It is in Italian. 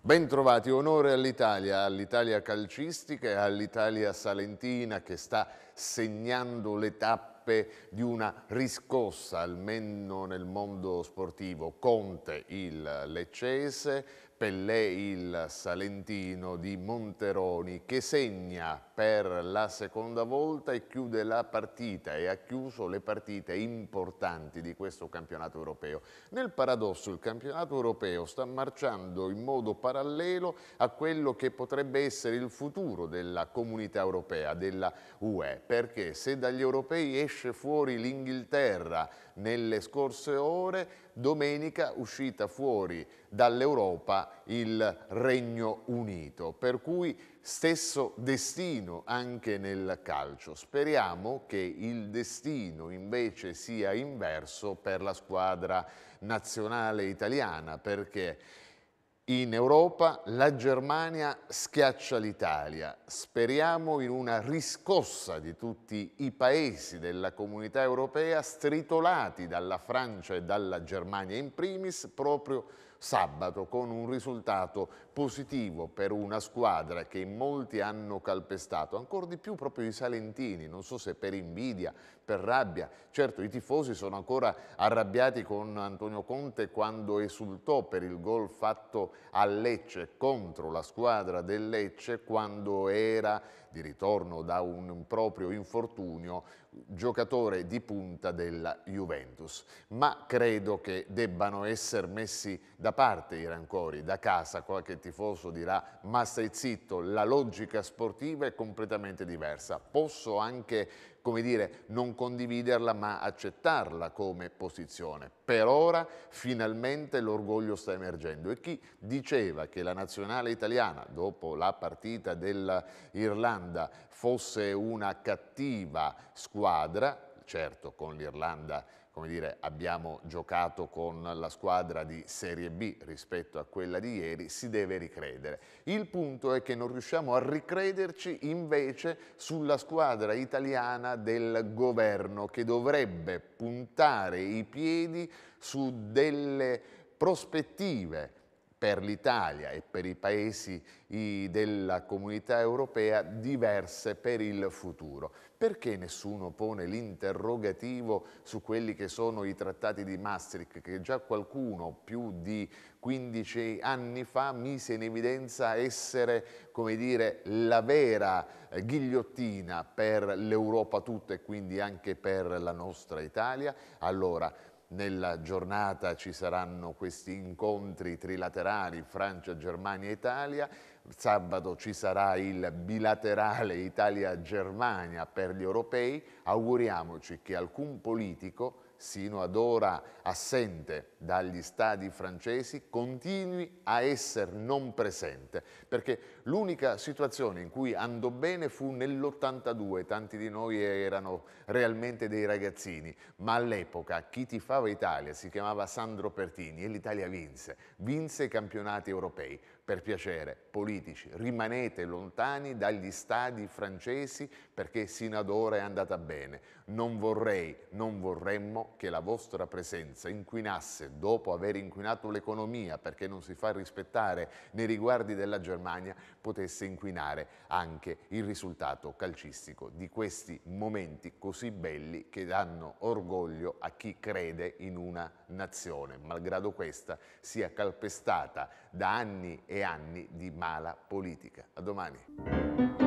Ben trovati, onore all'Italia, all'Italia calcistica e all'Italia salentina che sta segnando le tappe di una riscossa, almeno nel mondo sportivo. Conte, il leccese, Pellè il Salentino di Monteroni che segna per la seconda volta e chiude la partita e ha chiuso le partite importanti di questo campionato europeo. Nel paradosso il campionato europeo sta marciando in modo parallelo a quello che potrebbe essere il futuro della comunità europea, della UE, perché se dagli europei esce fuori l'Inghilterra nelle scorse ore domenica uscita fuori dall'Europa il Regno Unito, per cui stesso destino anche nel calcio. Speriamo che il destino invece sia inverso per la squadra nazionale italiana, perché in Europa la Germania schiaccia l'Italia. Speriamo in una riscossa di tutti i paesi della comunità europea stritolati dalla Francia e dalla Germania in primis proprio sabato con un risultato positivo per una squadra che molti hanno calpestato, ancora di più proprio i salentini, non so se per invidia, per rabbia. Certo, i tifosi sono ancora arrabbiati con Antonio Conte quando esultò per il gol fatto a Lecce contro la squadra del Lecce quando era di ritorno da un proprio infortunio giocatore di punta della Juventus. Ma credo che debbano essere messi da da parte i rancori, da casa qualche tifoso dirà ma stai zitto, la logica sportiva è completamente diversa. Posso anche, come dire, non condividerla ma accettarla come posizione. Per ora finalmente l'orgoglio sta emergendo e chi diceva che la nazionale italiana dopo la partita dell'Irlanda fosse una cattiva squadra certo con l'Irlanda come dire, abbiamo giocato con la squadra di Serie B rispetto a quella di ieri, si deve ricredere. Il punto è che non riusciamo a ricrederci invece sulla squadra italiana del governo che dovrebbe puntare i piedi su delle prospettive per l'Italia e per i paesi della comunità europea diverse per il futuro. Perché nessuno pone l'interrogativo su quelli che sono i trattati di Maastricht che già qualcuno più di 15 anni fa mise in evidenza essere, come dire, la vera ghigliottina per l'Europa tutta e quindi anche per la nostra Italia? Allora, nella giornata ci saranno questi incontri trilaterali Francia, Germania, e Italia. Sabato ci sarà il bilaterale Italia-Germania per gli europei. Auguriamoci che alcun politico sino ad ora assente dagli stadi francesi, continui a essere non presente, perché l'unica situazione in cui andò bene fu nell'82, tanti di noi erano realmente dei ragazzini, ma all'epoca chi tifava Italia si chiamava Sandro Pertini e l'Italia vinse, vinse i campionati europei. Per piacere, politici, rimanete lontani dagli stadi francesi perché sino ad ora è andata bene. Non vorrei, non vorremmo che la vostra presenza inquinasse, dopo aver inquinato l'economia perché non si fa rispettare nei riguardi della Germania, potesse inquinare anche il risultato calcistico di questi momenti così belli che danno orgoglio a chi crede in una nazione, malgrado questa sia calpestata da anni e anni di mala politica. A domani.